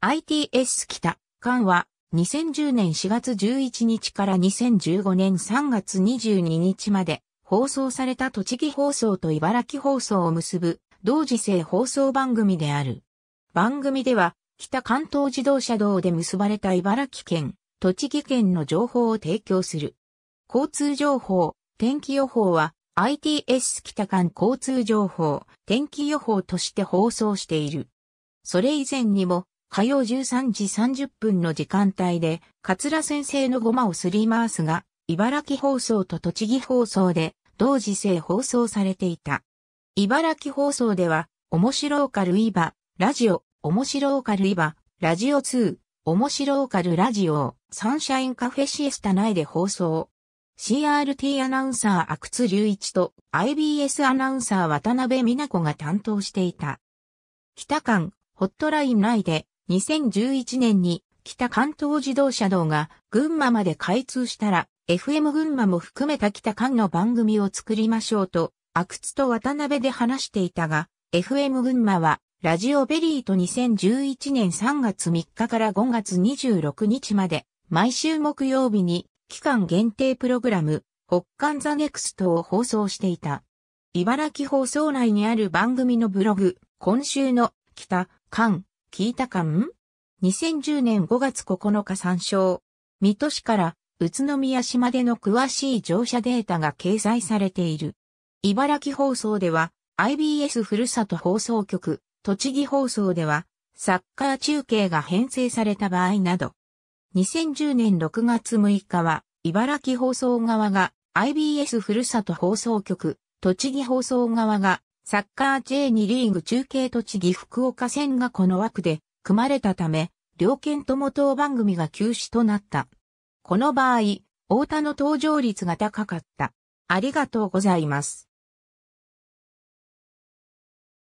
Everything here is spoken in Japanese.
ITS 北、間は、2010年4月11日から2015年3月22日まで、放送された栃木放送と茨城放送を結ぶ、同時性放送番組である。番組では、北関東自動車道で結ばれた茨城県、栃木県の情報を提供する。交通情報、天気予報は、ITS 北間交通情報、天気予報として放送している。それ以前にも、火曜13時30分の時間帯で、桂先生のごまをすり回すが、茨城放送と栃木放送で、同時性放送されていた。茨城放送では、面白オカルイバ、ラジオ、面白オカルイバ、ラジオ2、面白オカルラジオ、サンシャインカフェシエスタ内で放送。CRT アナウンサー阿久津隆一と IBS アナウンサー渡辺美奈子が担当していた。北間、ホットライン内で2011年に北関東自動車道が群馬まで開通したら、FM 群馬も含めた北関の番組を作りましょうと、阿久津と渡辺で話していたが、FM 群馬は、ラジオベリーと2011年3月3日から5月26日まで、毎週木曜日に、期間限定プログラム、北関ザネクストを放送していた。茨城放送内にある番組のブログ、今週の北関聞いたかん ?2010 年5月9日参照。水戸市から宇都宮市までの詳しい乗車データが掲載されている。茨城放送では IBS ふるさと放送局、栃木放送ではサッカー中継が編成された場合など。2010年6月6日は茨城放送側が IBS ふるさと放送局、栃木放送側がサッカー J2 リーグ中継栃木福岡戦がこの枠で組まれたため、両県とも当番組が休止となった。この場合、太田の登場率が高かった。ありがとうございます。